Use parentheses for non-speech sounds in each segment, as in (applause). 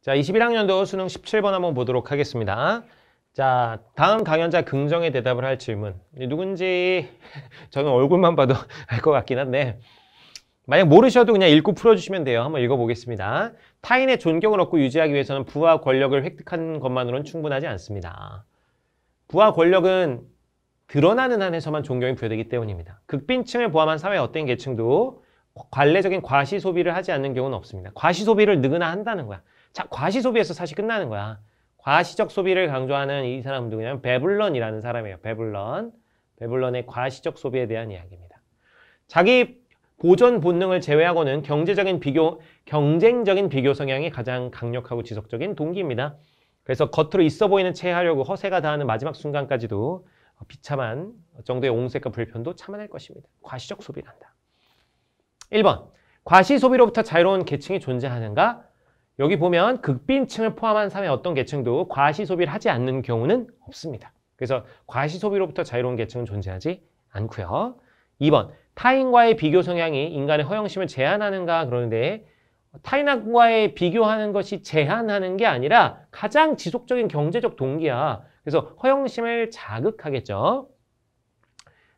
자, 21학년도 수능 17번 한번 보도록 하겠습니다. 자, 다음 강연자 긍정의 대답을 할 질문. 누군지 (laughs) 저는 얼굴만 봐도 (laughs) 알 것 같긴 한데 만약 모르셔도 그냥 읽고 풀어주시면 돼요. 한번 읽어보겠습니다. 타인의 존경을 얻고 유지하기 위해서는 부와 권력을 획득한 것만으로는 충분하지 않습니다. 부와 권력은 드러나는 한에서만 존경이 부여되기 때문입니다. 극빈층을 포함한 사회 어떤 계층도 관례적인 과시 소비를 하지 않는 경우는 없습니다. 과시 소비를 누구나 한다는 거야. 자, 과시 소비에서 사실 끝나는 거야. 과시적 소비를 강조하는 이 사람은 누구냐면 베블런이라는 사람이에요. 베블런. 베블런의 과시적 소비에 대한 이야기입니다. 자기 보존 본능을 제외하고는 경제적인 비교, 경쟁적인 비교 성향이 가장 강력하고 지속적인 동기입니다. 그래서 겉으로 있어 보이는 채 하려고 허세가 다하는 마지막 순간까지도 비참한 정도의 옹색과 불편도 참아낼 것입니다. 과시적 소비란다. 1번, 과시 소비로부터 자유로운 계층이 존재하는가? 여기 보면 극빈층을 포함한 사회 어떤 계층도 과시 소비를 하지 않는 경우는 없습니다. 그래서 과시 소비로부터 자유로운 계층은 존재하지 않고요. 2번 타인과의 비교 성향이 인간의 허영심을 제한하는가 그러는데 타인과의 비교하는 것이 제한하는 게 아니라 가장 지속적인 경제적 동기야. 그래서 허영심을 자극하겠죠.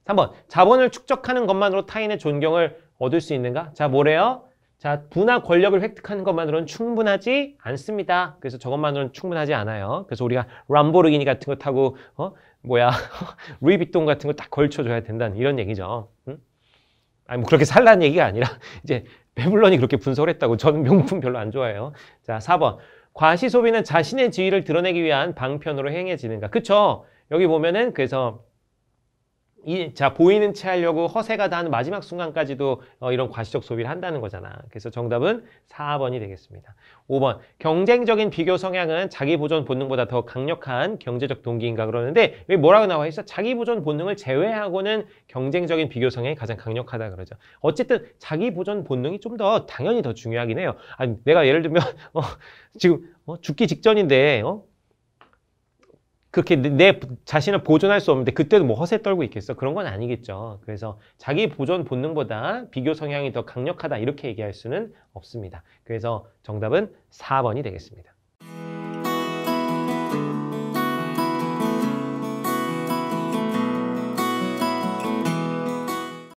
3번 자본을 축적하는 것만으로 타인의 존경을 얻을 수 있는가? 자, 뭐래요? 자, 분화 권력을 획득하는 것만으로는 충분하지 않습니다. 그래서 저것만으로는 충분하지 않아요. 그래서 우리가 람보르기니 같은 거 타고 어? 뭐야 (laughs) 루이비통 같은 거 딱 걸쳐줘야 된다는 이런 얘기죠. 응? 아니 뭐 그렇게 살라는 얘기가 아니라 (laughs) 이제 배불론이 그렇게 분석을 했다고 저는 명품 별로 안 좋아해요. 자, 4번. 과시 소비는 자신의 지위를 드러내기 위한 방편으로 행해지는가. 그쵸? 여기 보면은 그래서 이, 자, 보이는 채 하려고 허세가 닿 마지막 순간까지도 어, 이런 과시적 소비를 한다는 거잖아. 그래서 정답은 4번이 되겠습니다. 5번. 경쟁적인 비교 성향은 자기 보존 본능보다 더 강력한 경제적 동기인가 그러는데 왜 뭐라고 나와 있어? 자기 보존 본능을 제외하고는 경쟁적인 비교 성향이 가장 강력하다 그러죠. 어쨌든 자기 보존 본능이 좀 더 당연히 더 중요하긴 해요. 아니, 내가 예를 들면 (laughs) 어, 지금 어, 죽기 직전인데 어? 그렇게 내 자신을 보존할 수 없는데 그때도 뭐 허세 떨고 있겠어? 그런 건 아니겠죠. 그래서 자기 보존 본능보다 비교 성향이 더 강력하다 이렇게 얘기할 수는 없습니다. 그래서 정답은 4번이 되겠습니다.